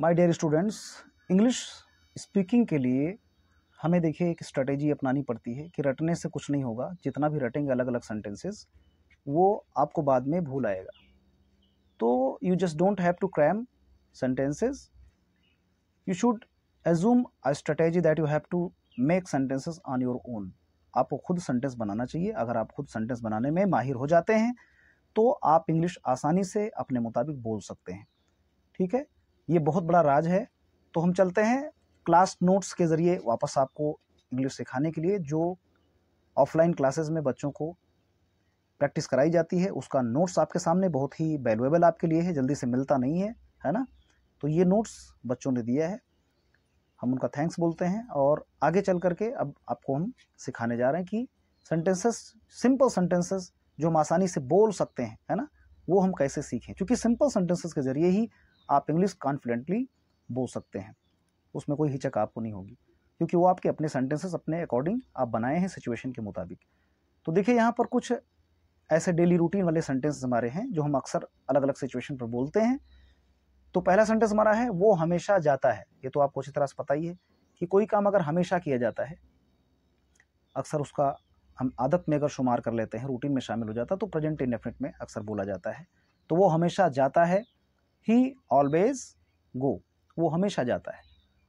My dear students English speaking के लिए हमें देखिए एक स्ट्रेटेजी अपनानी पड़ती है कि रटने से कुछ नहीं होगा जितना भी रटेंगे अलग अलग सेंटेंसेस वो आपको बाद में भूल आएगा तो you just don't have to cram sentences you should assume a strategy that you have to make sentences on your own आपको खुद सेंटेंस बनाना चाहिए अगर आप खुद सेंटेंस बनाने में माहिर हो जाते हैं तो आप इंग्लिश आसानी से अपने मुताबिक बोल सकते हैं ठीक है ये बहुत बड़ा राज है तो हम चलते हैं क्लास नोट्स के ज़रिए वापस आपको इंग्लिश सिखाने के लिए जो ऑफलाइन क्लासेस में बच्चों को प्रैक्टिस कराई जाती है उसका नोट्स आपके सामने बहुत ही वैल्यूएबल आपके लिए है जल्दी से मिलता नहीं है है ना तो ये नोट्स बच्चों ने दिया है हम उनका थैंक्स बोलते हैं और आगे चल करके अब आपको हम सिखाने जा रहे हैं कि सेंटेंसेस सिंपल सेंटेंसेस जो हम आसानी से बोल सकते हैं है ना वो हम कैसे सीखें क्योंकि सिंपल सेंटेंसेस के ज़रिए ही आप इंग्लिश कॉन्फिडेंटली बोल सकते हैं उसमें कोई हिचक आपको नहीं होगी क्योंकि वो आपके अपने सेंटेंसेस अपने अकॉर्डिंग आप बनाए हैं सिचुएशन के मुताबिक तो देखिए यहाँ पर कुछ ऐसे डेली रूटीन वाले सेंटेंस हमारे हैं जो हम अक्सर अलग अलग सिचुएशन पर बोलते हैं तो पहला सेंटेंस हमारा है वो हमेशा जाता है ये तो आपको अच्छी तरह से पता ही है कि कोई काम अगर हमेशा किया जाता है अक्सर उसका हम आदत में अगर शुमार कर लेते हैं रूटीन में शामिल हो जाता है तो प्रेजेंट इंडेफिनिट में अक्सर बोला जाता है तो वो हमेशा जाता है ही ऑलवेज गो वो हमेशा जाता है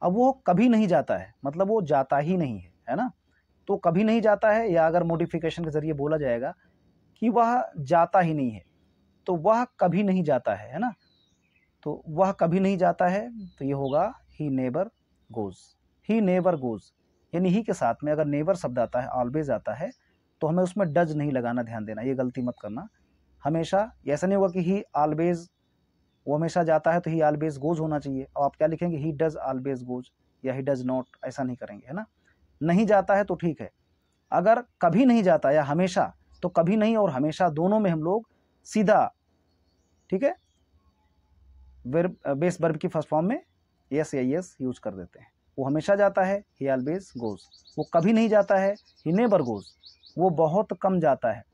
अब वो कभी नहीं जाता है मतलब वो जाता ही नहीं है है ना तो कभी नहीं जाता है या अगर मोडिफिकेशन के ज़रिए बोला जाएगा कि वह जाता ही नहीं है तो वह कभी नहीं जाता है है ना तो वह कभी नहीं जाता है तो ये होगा he never goes he never goes यानी ही के साथ में अगर नेबर शब्द आता है ऑलवेज आता है तो हमें उसमें डज नहीं लगाना ध्यान देना ये गलती मत करना हमेशा ऐसा नहीं होगा कि ही ऑलवेज वो हमेशा जाता है तो ही ऑलवेज गोज होना चाहिए और आप क्या लिखेंगे ही डज ऑलवेज गोज या ही डज नॉट ऐसा नहीं करेंगे है ना नहीं जाता है तो ठीक है अगर कभी नहीं जाता या हमेशा तो कभी नहीं और हमेशा दोनों में हम लोग सीधा ठीक है वर्ब बेस वर्ब की फर्स्ट फॉर्म में यस या यस यूज कर देते हैं वो हमेशा जाता है ही ऑलवेज गोज वो कभी नहीं जाता है ही नेबर गोज वो बहुत कम जाता है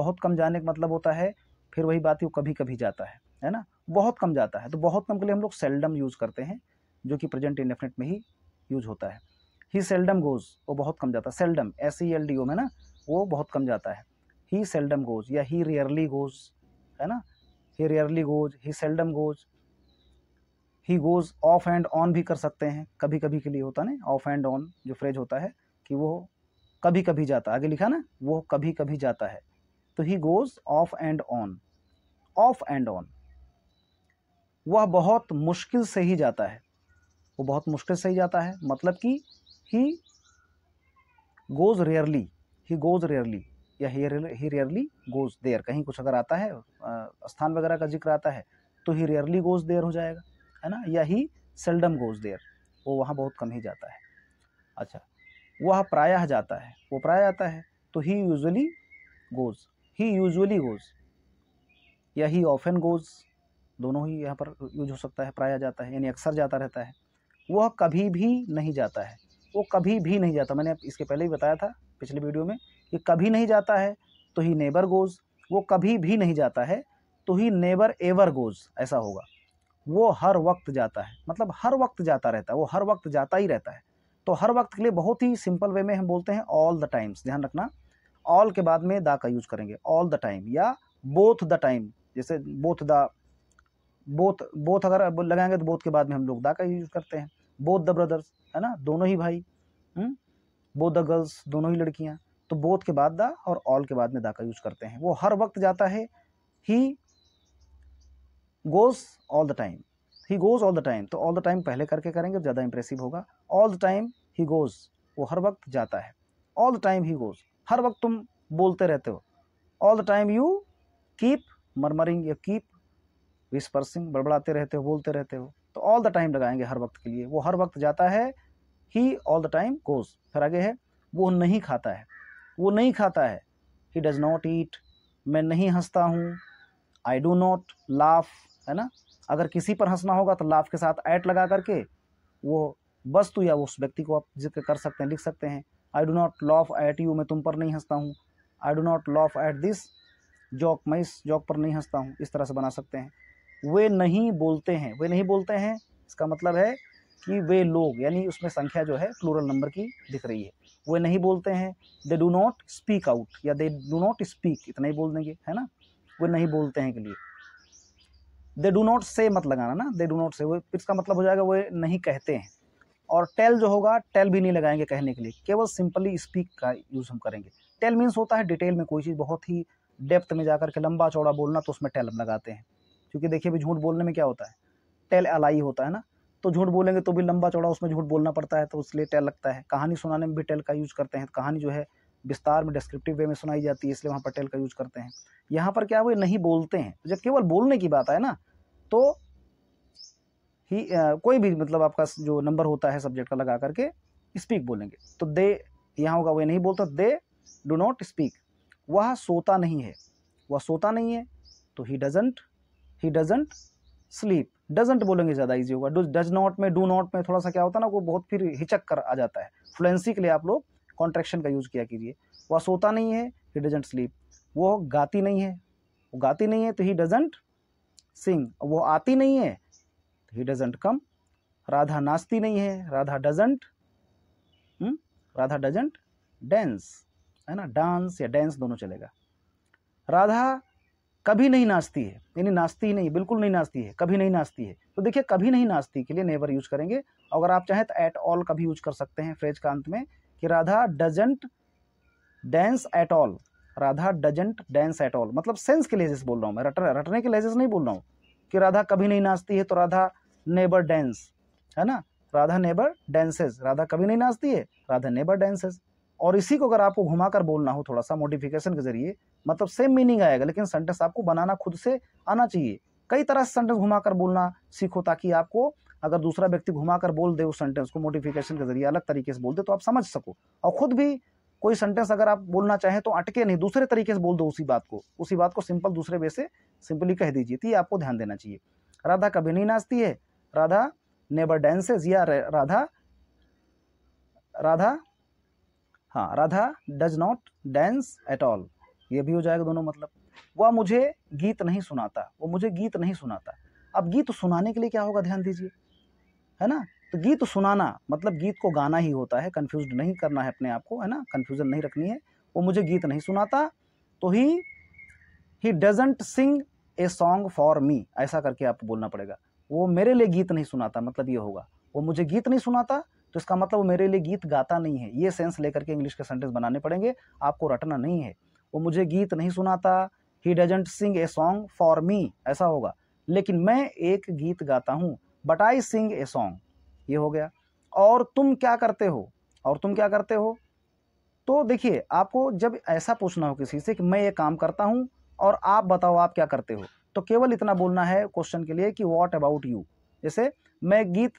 बहुत कम जाने का मतलब होता है फिर वही बात है वो कभी कभी जाता है है ना बहुत कम जाता है तो बहुत कम के लिए हम लोग सेल्डम यूज़ करते हैं जो कि प्रेजेंट इंडेफिनेट में ही यूज होता है ही सेल्डम गोज़ वो बहुत कम जाता है seldom S E L D O में ना वो बहुत कम जाता है ही सेल्डम गोज या ही रेयरली गोज है ना he rarely goes he seldom goes he goes off and on भी कर सकते हैं कभी कभी के लिए होता ना ऑफ एंड ऑन जो फ्रेज होता है कि वो कभी कभी जाता आगे लिखा ना वो कभी कभी जाता है तो he goes off and on off and on वह बहुत मुश्किल से ही जाता है वो बहुत मुश्किल से ही जाता है मतलब कि he goes rarely he goes rarely या ही रेयरली गोज़ देयर कहीं कुछ अगर आता है स्थान वगैरह का जिक्र आता है तो ही रेयरली गोज़ देयर हो जाएगा है ना या ही सेल्डम गोज़ देयर वो वहाँ बहुत कम ही जाता है अच्छा वह प्रायः जाता है वो प्रायः आता है तो he usually goes he usually goes या ही ऑफन गोज़ दोनों ही यहाँ पर यूज हो सकता है प्राया जाता है यानी अक्सर जाता रहता है वह कभी भी नहीं जाता है वो कभी भी नहीं जाता मैंने इसके पहले ही बताया था पिछले वीडियो में कि कभी नहीं जाता है तो ही नेबर गोज़ वो कभी भी नहीं जाता है तो ही नेबर एवर गोज़ ऐसा होगा वो हर वक्त जाता है मतलब हर वक्त जाता रहता है वो हर वक्त जाता ही रहता है तो हर वक्त के लिए बहुत ही सिंपल वे में हम बोलते हैं ऑल द टाइम्स ध्यान रखना ऑल के बाद में द का यूज़ करेंगे ऑल द टाइम या बोथ द टाइम जैसे बोथ द बोथ बोथ अगर लगाएंगे तो बोथ के बाद में हम लोग दा का यूज़ करते हैं बोथ द ब्रदर्स है ना दोनों ही भाई बोथ द गर्ल्स दोनों ही लड़कियाँ तो बोथ के बाद दा और ऑल के बाद में दा का यूज़ करते हैं वो हर वक्त जाता है he goes all the time he goes all the time तो ऑल द टाइम पहले करके करेंगे तो ज़्यादा इंप्रेसिव होगा all the time he goes वो हर वक्त जाता है all the time he goes हर वक्त तुम बोलते रहते हो all the time you keep murmuring या कीप विस्पर्सिंग बड़बड़ाते रहते हो बोलते रहते हो तो ऑल द टाइम लगाएंगे हर वक्त के लिए वो हर वक्त जाता है he all the time goes फिर आगे है वो नहीं खाता है वो नहीं खाता है ही डज नॉट ईट मैं नहीं हंसता हूँ आई डू नॉट लाफ है ना अगर किसी पर हंसना होगा तो लाफ के साथ ऐट लगा करके वो वस्तु या उस व्यक्ति को आप जिक्र कर सकते हैं लिख सकते हैं I do not laugh at you मैं तुम पर नहीं हंसता हूँ I do not laugh at this joke मैं इस जॉक पर नहीं हंसता हूँ इस तरह से बना सकते हैं वे नहीं बोलते हैं वे नहीं बोलते हैं इसका मतलब है कि वे लोग यानी उसमें संख्या जो है प्लूरल नंबर की दिख रही है वे नहीं बोलते हैं they do not speak out या दे डू नॉट स्पीक इतना ही बोल देंगे है ना वे नहीं बोलते हैं के लिए दे डू नॉट से मत लगाना ना दे डू नॉट से वो इसका मतलब हो जाएगा वे नहीं कहते हैं और टेल जो होगा टेल भी नहीं लगाएंगे कहने के लिए केवल सिंपली स्पीक का यूज़ हम करेंगे टेल मीन्स होता है डिटेल में कोई चीज़ बहुत ही डेप्थ में जाकर के लंबा चौड़ा बोलना तो उसमें टेल लगाते हैं क्योंकि देखिए भी झूठ बोलने में क्या होता है टेल अलाई होता है ना तो झूठ बोलेंगे तो भी लंबा चौड़ा उसमें झूठ बोलना पड़ता है तो इसलिए टेल लगता है कहानी सुनाने में भी टेल का यूज़ करते हैं तो कहानी जो है विस्तार में डिस्क्रिप्टिव वे में सुनाई जाती है इसलिए वहाँ पर टेल का यूज़ करते हैं यहाँ पर क्या वो नहीं बोलते हैं जब केवल बोलने की बात आए ना तो ही कोई भी मतलब आपका जो नंबर होता है सब्जेक्ट का लगा करके स्पीक बोलेंगे तो दे यहाँ होगा वह नहीं बोलता दे डो नॉट स्पीक वह सोता नहीं है वह सोता नहीं है तो he doesn't he doesn't sleep doesn't बोलेंगे ज़्यादा ईजी होगा डज नॉट में डू नॉट में थोड़ा सा क्या होता है ना वो बहुत फिर हिचक कर आ जाता है फ्लुएंसी के लिए आप लोग कॉन्ट्रेक्शन का यूज़ किया कीजिए वह सोता नहीं है ही डजेंट स्लीप वो गाती नहीं है वो गाती नहीं है तो ही डजेंट सिंग वो आती नहीं है ही डजेंट कम राधा नाचती नहीं है Radha doesn't Radha doesn't dance है ना डांस या डेंस दोनों चलेगा राधा कभी नहीं नाचती है यानी नाचती ही नहीं बिल्कुल नहीं नाचती है कभी नहीं नाचती है तो देखिए कभी नहीं नाचती के लिए नेवर यूज करेंगे अगर आप चाहें तो एट ऑल कभी यूज कर सकते हैं फ्रेज का अंत में कि Radha doesn't dance at all Radha doesn't dance at all मतलब सेंस के लेजेस बोल रहा हूँ मैं रट रटने के लेजेस नहीं बोल रहा हूँ कि राधा कभी नहीं नाचती है तो राधा नेबर डांस है ना राधा नेबर डांसेस राधा कभी नहीं नाचती है राधा नेबर डांसेस और इसी को अगर आपको घुमाकर बोलना हो थोड़ा सा मोडिफिकेशन के जरिए मतलब सेम मीनिंग आएगा लेकिन सेंटेंस आपको बनाना खुद से आना चाहिए कई तरह से सेंटेंस घुमाकर बोलना सीखो ताकि आपको अगर दूसरा व्यक्ति घुमाकर बोल दे उस सेंटेंस को मोडिफिकेशन के जरिए अलग तरीके से बोल दे तो आप समझ सको और खुद भी कोई सेंटेंस अगर आप बोलना चाहें तो अटके नहीं दूसरे तरीके से बोल दो उसी बात को उसी बात को सिंपल दूसरे वे से सिंपली कह दीजिए तो ये आपको ध्यान देना चाहिए राधा कभी नहीं नाचती है राधा नेबर डांसेज या राधा राधा हाँ Radha does not dance at all ये भी हो जाएगा दोनों मतलब वह मुझे गीत नहीं सुनाता वो मुझे गीत नहीं सुनाता अब गीत सुनाने के लिए क्या होगा ध्यान दीजिए है ना तो गीत सुनाना मतलब गीत को गाना ही होता है कन्फ्यूज नहीं करना है अपने आप को है ना कन्फ्यूजन नहीं रखनी है वो मुझे गीत नहीं सुनाता तो he he doesn't sing a song for me ऐसा करके आपको बोलना पड़ेगा वो मेरे लिए गीत नहीं सुनाता मतलब ये होगा वो मुझे गीत नहीं सुनाता तो इसका मतलब वो मेरे लिए गीत गाता नहीं है ये सेंस लेकर के इंग्लिश के सेंटेंस बनाने पड़ेंगे आपको रटना नहीं है वो मुझे गीत नहीं सुनाता he doesn't sing a song for me ऐसा होगा लेकिन मैं एक गीत गाता हूँ but I sing a song ये हो गया और तुम क्या करते हो और तुम क्या करते हो तो देखिए आपको जब ऐसा पूछना हो किसी से कि मैं ये काम करता हूँ और आप बताओ आप क्या करते हो तो केवल इतना बोलना है क्वेश्चन के लिए कि वॉट अबाउट यू जैसे मैं गीत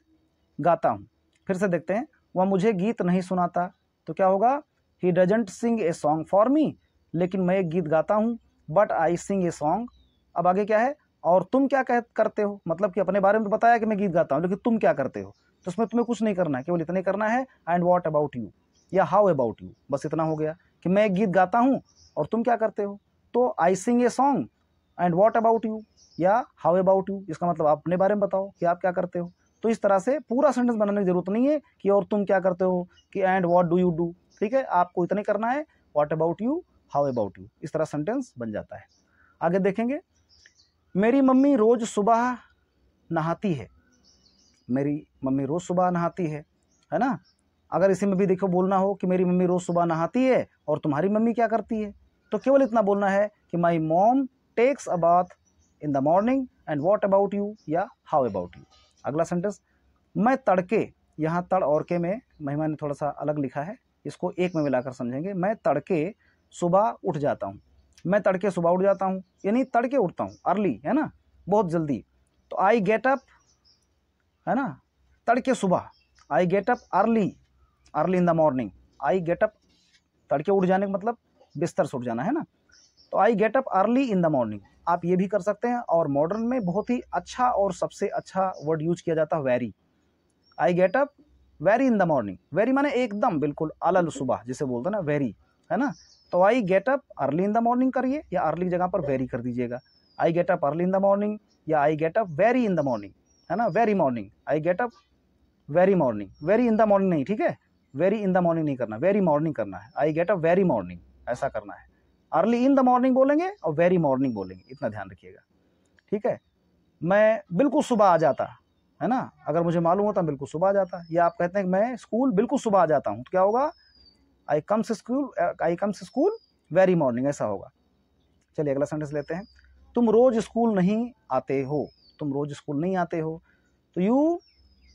गाता हूँ फिर से देखते हैं वह मुझे गीत नहीं सुनाता तो क्या होगा he doesn't sing a song for me लेकिन मैं एक गीत गाता हूँ but I sing a song अब आगे क्या है और तुम क्या कह करते हो मतलब कि अपने बारे में बताया कि मैं गीत गाता हूँ लेकिन तुम क्या करते हो तो उसमें तुम्हें कुछ नहीं करना है केवल इतना ही करना है एंड वॉट अबाउट यू या हाउ अबाउट यू बस इतना हो गया कि मैं एक गीत गाता हूँ और तुम क्या करते हो तो I sing a song and what about you या हाउ अबाउट यू इसका मतलब आप अपने बारे में बताओ कि आप क्या करते हो तो इस तरह से पूरा सेंटेंस बनाने की जरूरत नहीं है कि और तुम क्या करते हो कि and what do you do ठीक है आपको इतना ही करना है what about you how about you इस तरह सेंटेंस बन जाता है आगे देखेंगे मेरी मम्मी रोज़ सुबह नहाती है मेरी मम्मी रोज़ सुबह नहाती है है ना अगर इसी में भी देखो बोलना हो कि मेरी मम्मी रोज़ सुबह नहाती है और तुम्हारी मम्मी क्या करती है तो केवल इतना बोलना है कि my mom takes a bath in the morning and what about you या हाउ अबाउट यू अगला सेंटेंस मैं तड़के यहाँ तड़ और के में महिमा ने थोड़ा सा अलग लिखा है इसको एक में मिलाकर समझेंगे मैं तड़के सुबह उठ जाता हूँ मैं तड़के सुबह उठ जाता हूँ यानी तड़के उठता हूँ अर्ली है ना बहुत जल्दी तो आई गेट अप है ना तड़के सुबह I get up early early in the morning I get up तड़के उठ जाने का मतलब बिस्तर से उठ जाना है ना तो I get up early in the morning आप ये भी कर सकते हैं और मॉडर्न में बहुत ही अच्छा और सबसे अच्छा वर्ड यूज किया जाता है very I get up very in the morning very माने एकदम बिल्कुल अलल सुबह जिसे बोलते हैं ना वेरी है ना तो I get up early in the morning करिए या अर्ली जगह पर वेरी कर दीजिएगा I get up early in the morning या I get up very in the morning है ना very morning I get up very morning very in the morning नहीं ठीक है वेरी इन द मॉर्निंग नहीं करना वेरी मॉर्निंग करना है I get up very morning ऐसा करना है अर्ली इन द मॉर्निंग बोलेंगे और वेरी मॉर्निंग बोलेंगे इतना ध्यान रखिएगा ठीक है मैं बिल्कुल सुबह आ जाता है ना अगर मुझे मालूम होता बिल्कुल सुबह आ जाता या आप कहते हैं मैं स्कूल बिल्कुल सुबह आ जाता हूँ तो क्या होगा I comes school I comes school very morning ऐसा होगा चलिए अगला सेंटेंस लेते हैं तुम रोज़ स्कूल नहीं आते हो तुम रोज़ स्कूल नहीं आते हो तो you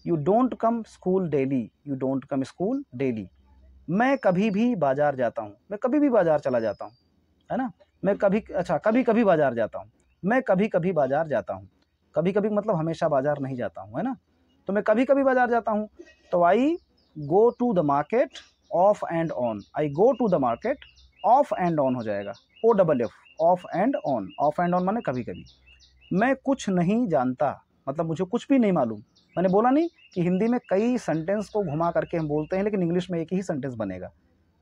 you don't come school daily you don't come school daily मैं कभी भी बाज़ार जाता हूँ मैं कभी भी बाज़ार चला जाता हूँ है ना मैं कभी अच्छा कभी कभी बाज़ार जाता हूँ मैं कभी कभी बाज़ार जाता हूँ कभी कभी मतलब हमेशा बाज़ार नहीं जाता हूँ है ना तो मैं कभी कभी बाज़ार जाता हूँ तो I go to the market off and on I go to the market off and on हो जाएगा O double F off and on off and on माने कभी कभी मैं कुछ नहीं जानता मतलब मुझे कुछ भी नहीं मालूम मैंने बोला नहीं कि हिंदी में कई सेंटेंस को तो घुमा करके हम बोलते हैं लेकिन इंग्लिश में एक ही सेंटेंस बनेगा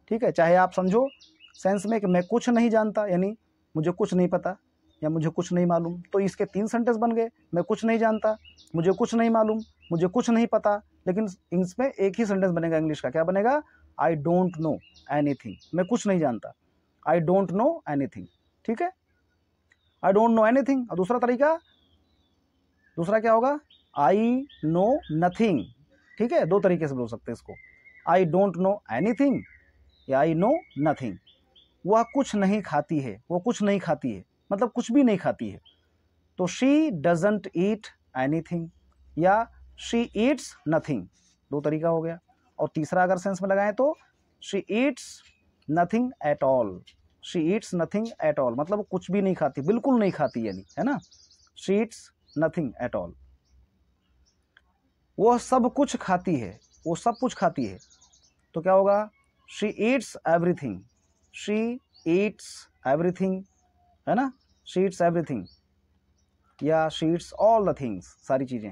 ठीक है चाहे आप समझो सेंस में कि मैं कुछ नहीं जानता यानी मुझे कुछ नहीं पता या मुझे कुछ नहीं मालूम तो इसके तीन सेंटेंस बन गए मैं कुछ नहीं जानता मुझे कुछ नहीं मालूम मुझे कुछ नहीं पता लेकिन इसमें एक ही सेंटेंस बनेगा इंग्लिश का क्या बनेगा आई डोंट नो एनी मैं कुछ नहीं जानता आई डोंट नो एनी ठीक है आई डोंट नो एनी और दूसरा तरीका दूसरा क्या होगा आई नो नथिंग ठीक है दो तरीके से बोल सकते हैं इसको आई डोंट नो एनी या आई नो नथिंग वह कुछ नहीं खाती है वो कुछ नहीं खाती है मतलब कुछ भी नहीं खाती है तो शी डजेंट ईट एनीथिंग या शी ईट्स नथिंग दो तरीका हो गया और तीसरा अगर सेंस में लगाएं तो she eats nothing at all she eats nothing at all मतलब वो कुछ भी नहीं खाती बिल्कुल नहीं खाती यानी है ना she eats nothing at all वह सब कुछ खाती है वो सब कुछ खाती है तो क्या होगा she eats everything she eats everything है ना शी ईट्स एवरीथिंग या she eats all the things सारी चीज़ें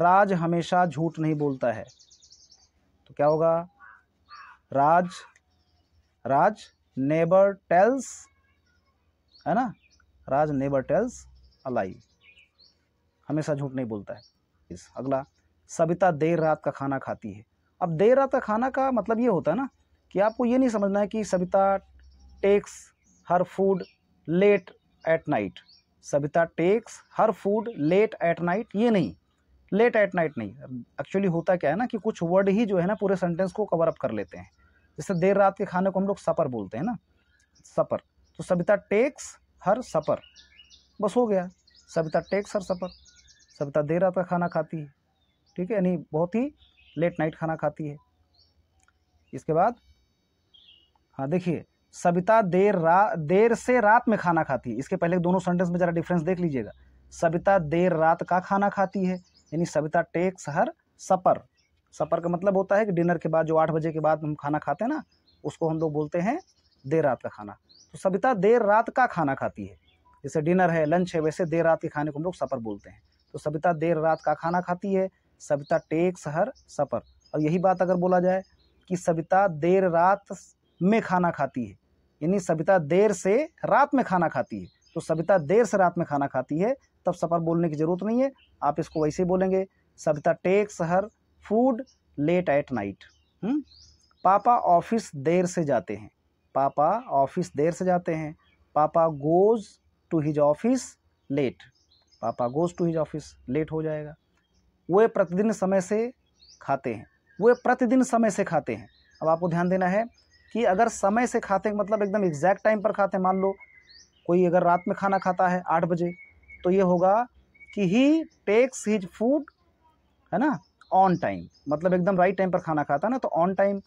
राज हमेशा झूठ नहीं बोलता है तो क्या होगा राज राज नेबर टेल्स है ना राज नेबर टेल्स अलाई हमेशा झूठ नहीं बोलता है इस अगला सविता देर रात का खाना खाती है अब देर रात का खाना का मतलब ये होता है ना कि आपको ये नहीं समझना है कि Savita takes her food late at night Savita takes her food late at night ये नहीं लेट एट नाइट नहीं एक्चुअली होता क्या है ना कि कुछ वर्ड ही जो है ना पूरे सेंटेंस को कवर अप कर लेते हैं जैसे देर रात के खाने को हम लोग सपर बोलते हैं ना सपर तो सविता टेक्स हर सपर बस हो गया Savita takes her supper Savita देर रात का खाना खाती है ठीक है यानी बहुत ही लेट नाइट खाना खाती है इसके बाद हाँ देखिए सविता देर रा देर से रात में खाना खाती है इसके पहले दोनों सेंटेंस में ज़रा डिफरेंस देख लीजिएगा सविता देर रात का खाना खाती है यानी सविता टेक्स हर सपर सपर का मतलब होता है कि डिनर के बाद जो आठ बजे के बाद हम खाना खाते हैं ना उसको हम लोग बोलते हैं देर रात का खाना तो सविता देर रात का खाना खाती है जैसे डिनर है लंच है वैसे देर रात के खाने को हम लोग सपर बोलते हैं तो सविता देर रात का खाना खाती है सविता टेक्स हर सपर और यही बात अगर बोला जाए कि सविता देर रात में खाना खाती है यानी सविता देर से रात में खाना खाती है तो सविता देर से रात में खाना खाती है तब सफ़र बोलने की ज़रूरत नहीं है आप इसको वैसे ही बोलेंगे Savita takes her food late at night hmm? पापा ऑफिस देर से जाते हैं पापा ऑफिस देर से जाते हैं पापा goes to his office late पापा goes to his office late हो जाएगा वे प्रतिदिन समय से खाते हैं वे प्रतिदिन समय से खाते हैं अब आपको ध्यान देना है कि अगर समय से खाते हैं मतलब एकदम एग्जैक्ट टाइम पर खाते हैं मान लो कोई अगर रात में खाना खाता है आठ बजे तो ये होगा कि ही टेक्स हिज फूड है ना ऑन टाइम मतलब एकदम राइट टाइम पर खाना खाता है ना तो ऑन टाइम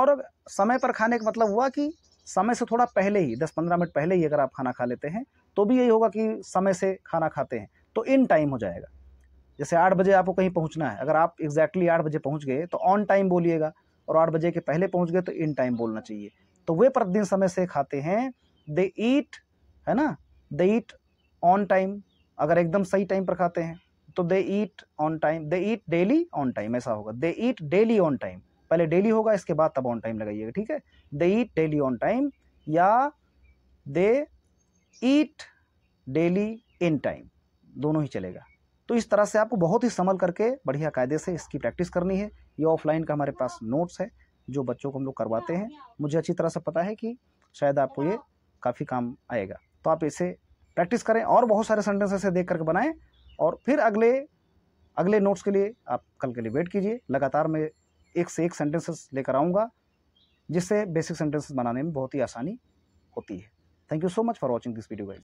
और समय पर खाने का मतलब हुआ कि समय से थोड़ा पहले ही दस पंद्रह मिनट पहले ही अगर आप खाना खा लेते हैं तो भी यही होगा कि समय से खाना खाते हैं तो इन टाइम हो जाएगा जैसे आठ बजे आपको कहीं पहुंचना है अगर आप एग्जैक्टली आठ बजे पहुंच गए तो ऑन टाइम बोलिएगा और आठ बजे के पहले पहुँच गए तो इन टाइम बोलना चाहिए तो वे प्रतिदिन समय से खाते हैं दे ईट है ना दे ईट ऑन टाइम अगर एकदम सही टाइम पर खाते हैं तो they eat on time they eat daily on time ऐसा होगा they eat daily on time पहले डेली होगा इसके बाद तब ऑन टाइम लगाइएगा ठीक है they eat daily on time या they eat daily in time दोनों ही चलेगा तो इस तरह से आपको बहुत ही संभल करके बढ़िया कायदे से इसकी प्रैक्टिस करनी है ये ऑफलाइन का हमारे पास नोट्स है जो बच्चों को हम लोग करवाते हैं मुझे अच्छी तरह से पता है कि शायद आपको ये काफ़ी काम आएगा तो आप इसे प्रैक्टिस करें और बहुत सारे सेंटेंस ऐसे देख करके बनाएं और फिर अगले अगले नोट्स के लिए आप कल के लिए वेट कीजिए लगातार मैं एक से एक सेंटेंसेस लेकर आऊँगा जिससे बेसिक सेंटेंसेस बनाने में बहुत ही आसानी होती है thank you so much for watching this video